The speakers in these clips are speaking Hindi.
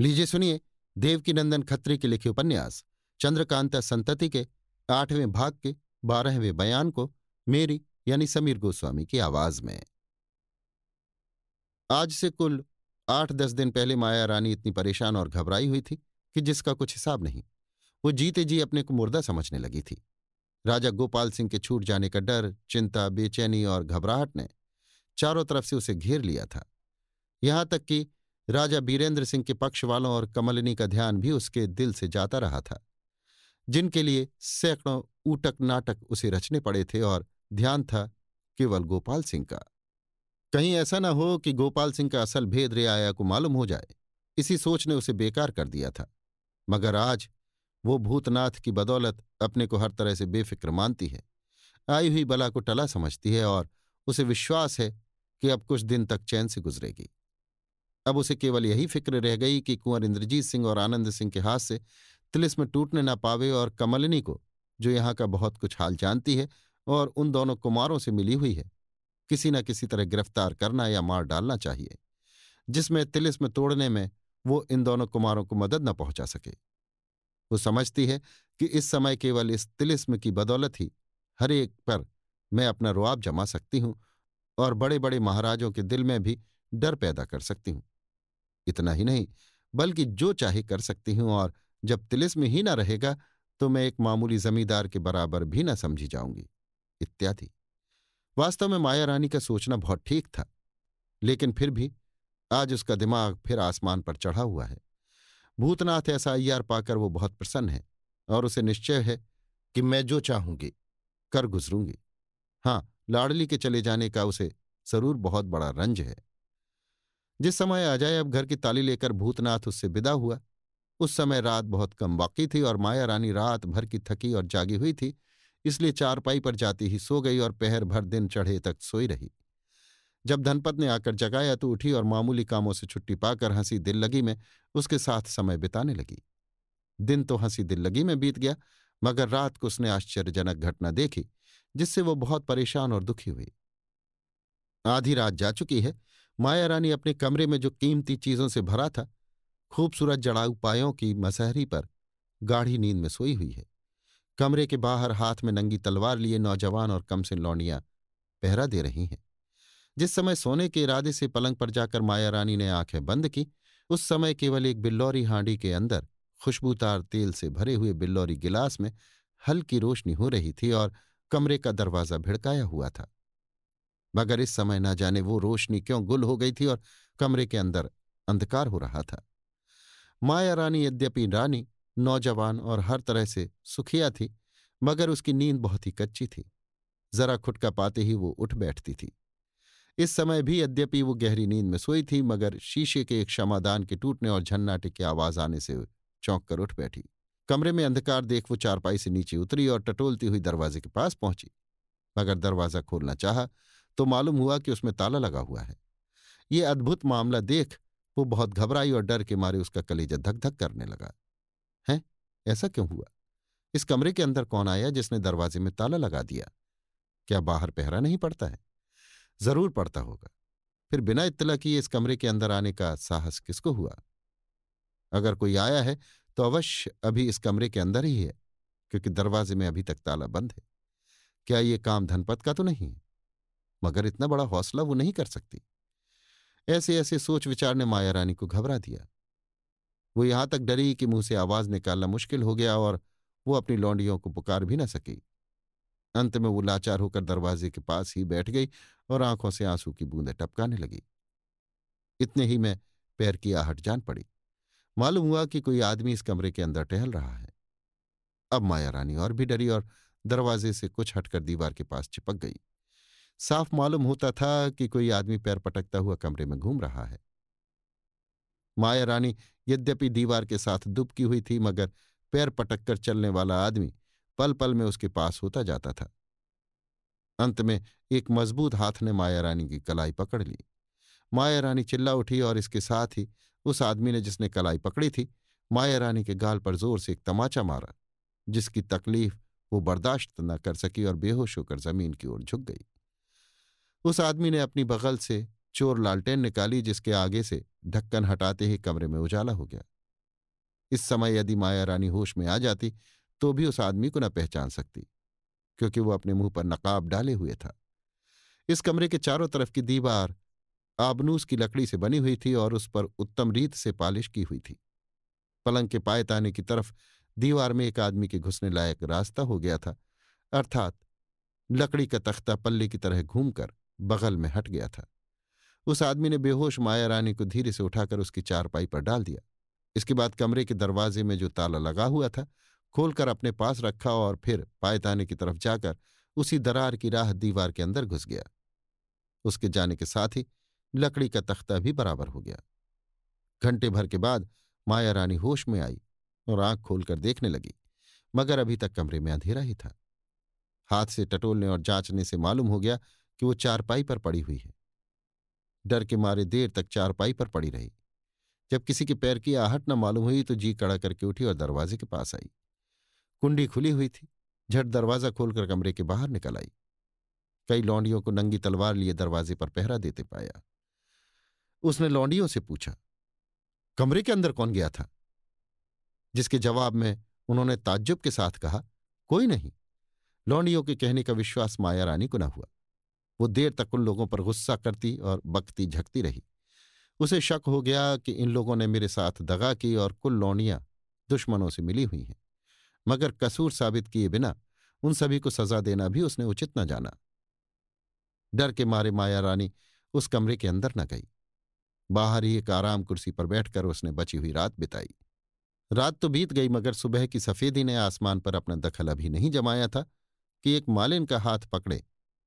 लीजिए सुनिए देवकीनंदन खत्री के लिखे उपन्यास चंद्रकांता संतति के आठवें भाग के बारहवें बयान को मेरी यानी समीर गोस्वामी की आवाज में आज से कुल आठ दस दिन पहले माया रानी इतनी परेशान और घबराई हुई थी कि जिसका कुछ हिसाब नहीं वो जीते जी अपने को मुर्दा समझने लगी थी राजा गोपाल सिंह के छूट जाने का डर चिंता बेचैनी और घबराहट ने चारों तरफ से उसे घेर लिया था यहां तक कि राजा बीरेंद्र सिंह के पक्ष वालों और कमलिनी का ध्यान भी उसके दिल से जाता रहा था जिनके लिए सैकड़ों ऊटक नाटक उसे रचने पड़े थे और ध्यान था केवल गोपाल सिंह का कहीं ऐसा न हो कि गोपाल सिंह का असल भेद रियाया को मालूम हो जाए इसी सोच ने उसे बेकार कर दिया था मगर आज वो भूतनाथ की बदौलत अपने को हर तरह से बेफिक्र मानती है आई हुई बला को टला समझती है और उसे विश्वास है कि अब कुछ दिन तक चैन से गुजरेगी अब उसे केवल यही फिक्र रह गई कि कुंवर इंद्रजीत सिंह और आनंद सिंह के हाथ से तिलिस्म टूटने ना पावे और कमलिनी को जो यहाँ का बहुत कुछ हाल जानती है और उन दोनों कुमारों से मिली हुई है किसी न किसी तरह गिरफ्तार करना या मार डालना चाहिए जिसमें तिलिस्म तोड़ने में वो इन दोनों कुमारों को मदद न पहुंचा सके वो समझती है कि इस समय केवल इस तिलिस्म की बदौलत ही हर एक पर मैं अपना रुआब जमा सकती हूं और बड़े बड़े महाराजों के दिल में भी डर पैदा कर सकती हूं इतना ही नहीं बल्कि जो चाहे कर सकती हूं और जब तिलिस में ही ना रहेगा तो मैं एक मामूली जमींदार के बराबर भी ना समझी जाऊंगी इत्यादि वास्तव में माया रानी का सोचना बहुत ठीक था लेकिन फिर भी आज उसका दिमाग फिर आसमान पर चढ़ा हुआ है भूतनाथ ऐसा अयार पाकर वो बहुत प्रसन्न है और उसे निश्चय है कि मैं जो चाहूंगी कर गुजरूंगी हाँ लाडली के चले जाने का उसे जरूर बहुत बड़ा रंज है जिस समय अजय अब घर की ताली लेकर भूतनाथ उससे विदा हुआ उस समय रात बहुत कम बाकी थी और माया रानी रात भर की थकी और जागी हुई थी इसलिए चारपाई पर जाती ही सो गई और पहर भर दिन चढ़े तक सोई रही जब धनपत ने आकर जगाया तो उठी और मामूली कामों से छुट्टी पाकर हंसी दिल लगी में उसके साथ समय बिताने लगी दिन तो हंसी दिल लगी में बीत गया मगर रात को उसने आश्चर्यजनक घटना देखी जिससे वो बहुत परेशान और दुखी हुई आधी रात जा चुकी है माया रानी अपने कमरे में जो कीमती चीजों से भरा था खूबसूरत जड़ाऊ पायों की मसहरी पर गाढ़ी नींद में सोई हुई है कमरे के बाहर हाथ में नंगी तलवार लिए नौजवान और कम से लौंडियां पहरा दे रही हैं जिस समय सोने के इरादे से पलंग पर जाकर माया रानी ने आंखें बंद की उस समय केवल एक बिल्लौरी हांडी के अंदर खुशबूदार तेल से भरे हुए बिल्लौरी गिलास में हल्की रोशनी हो रही थी और कमरे का दरवाजा भिड़काया हुआ था मगर इस समय ना जाने वो रोशनी क्यों गुल हो गई थी और कमरे के अंदर अंधकार हो रहा था माया रानी यद्यपि रानी नौजवान और हर तरह से सुखिया थी मगर उसकी नींद बहुत ही कच्ची थी जरा खुटका पाते ही वो उठ बैठती थी इस समय भी यद्यपि वो गहरी नींद में सोई थी मगर शीशे के एक क्षमादान के टूटने और झन्नाटे की आवाज आने से चौंक कर उठ बैठी कमरे में अंधकार देख वो चारपाई से नीचे उतरी और टटोलती हुई दरवाजे के पास पहुंची मगर दरवाजा खोलना चाहा तो मालूम हुआ कि उसमें ताला लगा हुआ है ये अद्भुत मामला देख वो बहुत घबराई और डर के मारे उसका कलेजा धक धक करने लगा है ऐसा क्यों हुआ इस कमरे के अंदर कौन आया जिसने दरवाजे में ताला लगा दिया क्या बाहर पहरा नहीं पड़ता है जरूर पड़ता होगा फिर बिना इतला किए इस कमरे के अंदर आने का साहस किसको हुआ अगर कोई आया है तो अवश्य अभी इस कमरे के अंदर ही है क्योंकि दरवाजे में अभी तक ताला बंद है क्या ये काम धनपत का तो नहीं है मगर इतना बड़ा हौसला वो नहीं कर सकती ऐसे ऐसे सोच विचार ने माया रानी को घबरा दिया वो यहां तक डरी कि मुंह से आवाज निकालना मुश्किल हो गया और वो अपनी लौंडियों को पुकार भी न सकी अंत में वो लाचार होकर दरवाजे के पास ही बैठ गई और आंखों से आंसू की बूंदें टपकाने लगी इतने ही में पैर की आहट जान पड़ी मालूम हुआ कि कोई आदमी इस कमरे के अंदर टहल रहा है अब माया रानी और भी डरी और दरवाजे से कुछ हटकर दीवार के पास चिपक गई साफ मालूम होता था कि कोई आदमी पैर पटकता हुआ कमरे में घूम रहा है माया रानी यद्यपि दीवार के साथ दुबकी हुई थी मगर पैर पटक कर चलने वाला आदमी पल पल में उसके पास होता जाता था अंत में एक मजबूत हाथ ने माया रानी की कलाई पकड़ ली माया रानी चिल्ला उठी और इसके साथ ही उस आदमी ने जिसने कलाई पकड़ी थी माया रानी के गाल पर जोर से एक तमाचा मारा जिसकी तकलीफ वो बर्दाश्त न कर सकी और बेहोश होकर जमीन की ओर झुक गई उस आदमी ने अपनी बगल से चोर लालटेन निकाली जिसके आगे से ढक्कन हटाते ही कमरे में उजाला हो गया इस समय यदि माया रानी होश में आ जाती तो भी उस आदमी को न पहचान सकती क्योंकि वो अपने मुंह पर नकाब डाले हुए था इस कमरे के चारों तरफ की दीवार आबनूस की लकड़ी से बनी हुई थी और उस पर उत्तम रीत से पालिश की हुई थी पलंग के पायताने की तरफ दीवार में एक आदमी के घुसने लायक रास्ता हो गया था अर्थात लकड़ी का तख्ता पल्ले की तरह घूमकर बगल में हट गया था उस आदमी ने बेहोश माया रानी को धीरे से उठाकर उसकी चारपाई पर डाल दिया इसके बाद कमरे के दरवाजे में जो ताला लगा हुआ था खोलकर अपने पास रखा और फिर पायताने की तरफ जाकर उसी दरार की राह दीवार के अंदर घुस गया उसके जाने के साथ ही लकड़ी का तख्ता भी बराबर हो गया घंटे भर के बाद माया रानी होश में आई और आंख खोलकर देखने लगी मगर अभी तक कमरे में अंधेरा ही था हाथ से टटोलने और जांचने से मालूम हो गया कि वो चारपाई पर पड़ी हुई है डर के मारे देर तक चारपाई पर पड़ी रही जब किसी के पैर की आहट न मालूम हुई तो जी कड़ा करके उठी और दरवाजे के पास आई कुंडी खुली हुई थी झट दरवाजा खोलकर कमरे के बाहर निकल आई कई लौंडियों को नंगी तलवार लिए दरवाजे पर पहरा देते पाया उसने लौंडियों से पूछा कमरे के अंदर कौन गया था जिसके जवाब में उन्होंने ताज्जुब के साथ कहा कोई नहीं लौंडियों के कहने का विश्वास माया रानी को न हुआ वो देर तक उन लोगों पर गुस्सा करती और बकती झकती रही उसे शक हो गया कि इन लोगों ने मेरे साथ दगा की और कुल लौनियां दुश्मनों से मिली हुई हैं मगर कसूर साबित किए बिना उन सभी को सजा देना भी उसने उचित न जाना डर के मारे माया रानी उस कमरे के अंदर न गई बाहर ही एक आराम कुर्सी पर बैठकर उसने बची हुई रात बिताई रात तो बीत गई मगर सुबह की सफेदी ने आसमान पर अपना दखल अभी नहीं जमाया था कि एक मालिन का हाथ पकड़े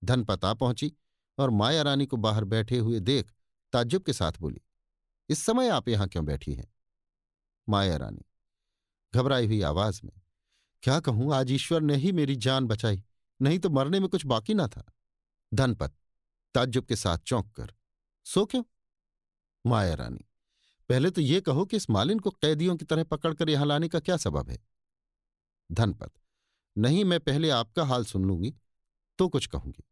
धनपता पहुंची और माया रानी को बाहर बैठे हुए देख ताज्जुब के साथ बोली इस समय आप यहां क्यों बैठी हैं माया रानी घबराई हुई आवाज में क्या कहूं आज ईश्वर ने ही मेरी जान बचाई नहीं तो मरने में कुछ बाकी ना था धनपत ताज्जुब के साथ चौंक कर सो क्यों माया रानी पहले तो ये कहो कि इस मालिन को कैदियों की तरह पकड़कर यहां लाने का क्या सबब है धनपत नहीं मैं पहले आपका हाल सुन लूंगी तो कुछ कहूंगी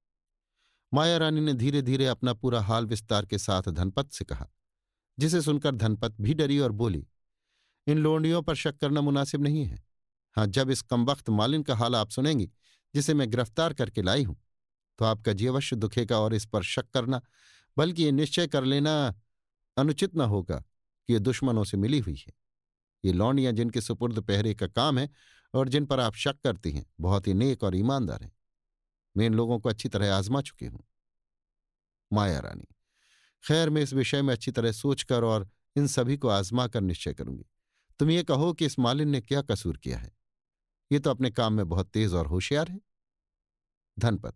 माया रानी ने धीरे धीरे अपना पूरा हाल विस्तार के साथ धनपत से कहा जिसे सुनकर धनपत भी डरी और बोली इन लोंडियों पर शक करना मुनासिब नहीं है हाँ जब इस कमबख्त मालिन का हाल आप सुनेंगी जिसे मैं गिरफ्तार करके लाई हूं तो आपका जी अवश्य दुखेगा और इस पर शक करना बल्कि ये निश्चय कर लेना अनुचित न होगा कि ये दुश्मनों से मिली हुई है ये लौंडियां जिनके सुपुर्द पहरे का काम है और जिन पर आप शक करती हैं बहुत ही नेक और ईमानदार हैं मैं इन लोगों को अच्छी तरह आजमा चुकी हूं माया रानी खैर मैं इस विषय में अच्छी तरह सोचकर और इन सभी को आजमा कर निश्चय करूंगी तुम ये कहो कि इस मालिन ने क्या कसूर किया है ये तो अपने काम में बहुत तेज और होशियार है धनपत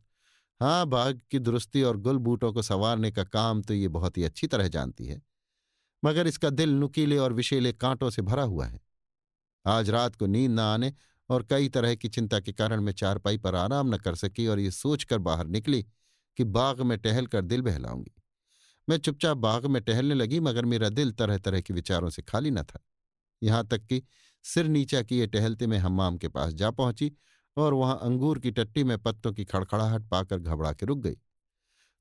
हाँ बाघ की दुरुस्ती और गुल बूटों को संवारने का काम तो ये बहुत ही अच्छी तरह जानती है मगर इसका दिल नुकीले और विषेले कांटों से भरा हुआ है आज रात को नींद न आने और कई तरह की चिंता के कारण मैं चारपाई पर आराम न कर सकी और ये सोचकर बाहर निकली कि बाग में टहल कर दिल बहलाऊंगी मैं चुपचाप बाग में टहलने लगी मगर मेरा दिल तरह तरह के विचारों से खाली न था यहाँ तक कि सिर नीचा किए टहलते में हम्माम के पास जा पहुंची और वहां अंगूर की टट्टी में पत्तों की खड़खड़ाहट पाकर घबरा के रुक गई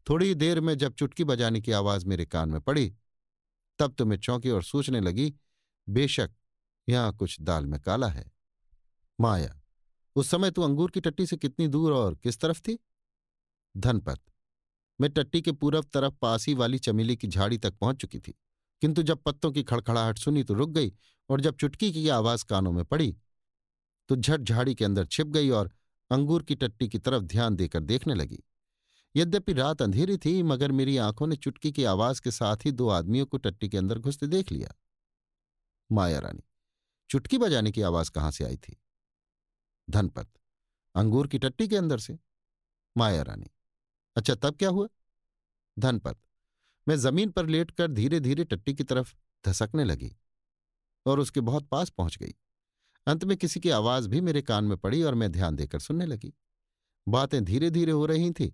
थोड़ी देर में जब चुटकी बजाने की आवाज मेरे कान में पड़ी तब तो मैं चौंकी और सोचने लगी बेशक यहाँ कुछ दाल में काला है माया उस समय तू अंगूर की टट्टी से कितनी दूर और किस तरफ थी धनपत मैं टट्टी के पूरब तरफ पासी वाली चमेली की झाड़ी तक पहुंच चुकी थी किंतु जब पत्तों की खड़खड़ाहट सुनी तो रुक गई और जब चुटकी की आवाज कानों में पड़ी तो झट झाड़ी के अंदर छिप गई और अंगूर की टट्टी की तरफ ध्यान देकर देखने लगी यद्यपि रात अंधेरी थी मगर मेरी आंखों ने चुटकी की आवाज के साथ ही दो आदमियों को टट्टी के अंदर घुसते देख लिया माया रानी चुटकी बजाने की आवाज कहाँ से आई थी धनपत अंगूर की टट्टी के अंदर से माया रानी अच्छा तब क्या हुआ धनपत मैं जमीन पर लेटकर धीरे धीरे टट्टी की तरफ धसकने लगी और उसके बहुत पास पहुंच गई अंत में किसी की आवाज भी मेरे कान में पड़ी और मैं ध्यान देकर सुनने लगी बातें धीरे धीरे हो रही थी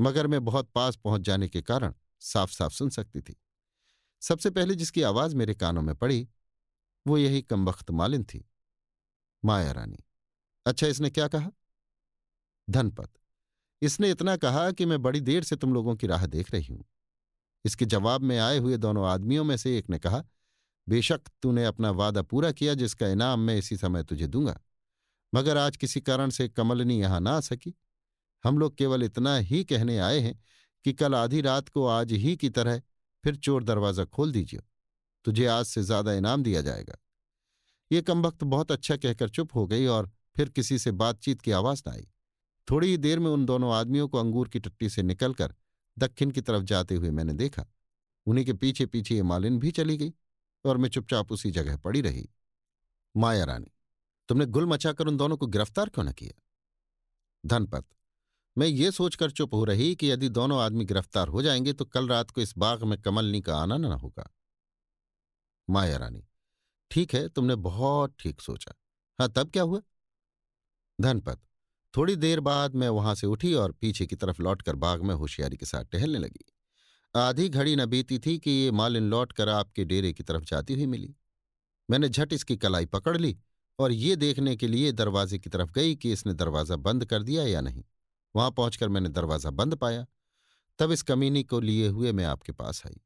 मगर मैं बहुत पास पहुंच जाने के कारण साफ साफ सुन सकती थी सबसे पहले जिसकी आवाज मेरे कानों में पड़ी वो यही कमबख्त मालिन थी माया रानी अच्छा इसने क्या कहा धनपत इसने इतना कहा कि मैं बड़ी देर से तुम लोगों की राह देख रही हूं इसके जवाब में आए हुए दोनों आदमियों में से एक ने कहा बेशक तूने अपना वादा पूरा किया जिसका इनाम मैं इसी समय तुझे दूंगा मगर आज किसी कारण से कमलनी यहां ना आ सकी हम लोग केवल इतना ही कहने आए हैं कि कल आधी रात को आज ही की तरह फिर चोर दरवाजा खोल दीजिए तुझे आज से ज्यादा इनाम दिया जाएगा ये कमबख्त बहुत अच्छा कहकर चुप हो गई और फिर किसी से बातचीत की आवाज न आई थोड़ी ही देर में उन दोनों आदमियों को अंगूर की टट्टी से निकलकर दक्षिण की तरफ जाते हुए मैंने देखा उन्हीं के पीछे पीछे ये मालिन भी चली गई और मैं चुपचाप उसी जगह पड़ी रही माया रानी तुमने गुल मचाकर उन दोनों को गिरफ्तार क्यों न किया धनपत मैं ये सोचकर चुप हो रही कि यदि दोनों आदमी गिरफ्तार हो जाएंगे तो कल रात को इस बाग में कमलनी का आना न होगा माया रानी ठीक है तुमने बहुत ठीक सोचा हाँ तब क्या हुआ धनपत थोड़ी देर बाद मैं वहां से उठी और पीछे की तरफ लौटकर बाग में होशियारी के साथ टहलने लगी आधी घड़ी न बीती थी कि ये मालिन लौट कर आपके डेरे की तरफ जाती हुई मिली मैंने झट इसकी कलाई पकड़ ली और ये देखने के लिए दरवाजे की तरफ गई कि इसने दरवाज़ा बंद कर दिया या नहीं वहां पहुंचकर मैंने दरवाज़ा बंद पाया तब इस कमीनी को लिए हुए मैं आपके पास आई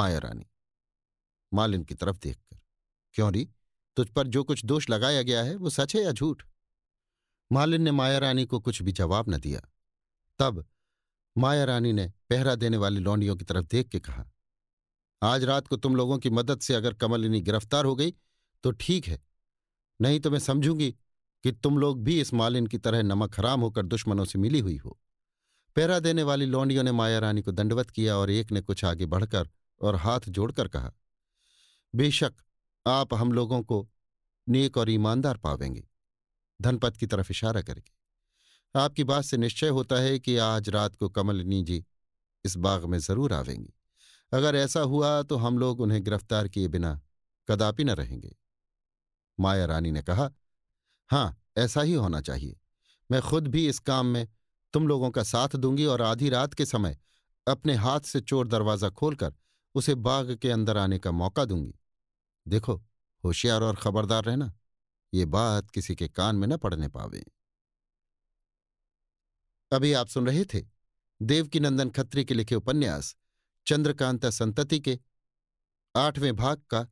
माया रानी मालिन की तरफ देखकर क्यों री तुझ पर जो कुछ दोष लगाया गया है वो सच है या झूठ मालिन ने माया रानी को कुछ भी जवाब न दिया तब माया रानी ने पहरा देने वाली लौंडियों की तरफ देख के कहा आज रात को तुम लोगों की मदद से अगर कमलिनी गिरफ्तार हो गई तो ठीक है नहीं तो मैं समझूंगी कि तुम लोग भी इस मालिन की तरह नमक हराम होकर दुश्मनों से मिली हुई हो पहरा देने वाली लौंडियों ने माया रानी को दंडवत किया और एक ने कुछ आगे बढ़कर और हाथ जोड़कर कहा बेशक आप हम लोगों को नेक और ईमानदार पावेंगे धनपत की तरफ इशारा करके आपकी बात से निश्चय होता है कि आज रात को कमलिनी जी इस बाग में जरूर आवेंगी अगर ऐसा हुआ तो हम लोग उन्हें गिरफ्तार किए बिना कदापि न रहेंगे माया रानी ने कहा हाँ ऐसा ही होना चाहिए मैं खुद भी इस काम में तुम लोगों का साथ दूंगी और आधी रात के समय अपने हाथ से चोर दरवाज़ा खोलकर उसे बाग के अंदर आने का मौका दूंगी देखो होशियार और खबरदार रहना ये बात किसी के कान में न पड़ने पावे अभी आप सुन रहे थे देवकीनंदन खत्री के लिखे उपन्यास चंद्रकांता संतति के आठवें भाग का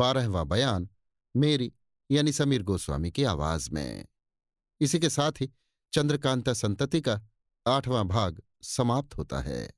बारहवां बयान मेरी यानी समीर गोस्वामी की आवाज में इसी के साथ ही चंद्रकांता संतति का आठवां भाग समाप्त होता है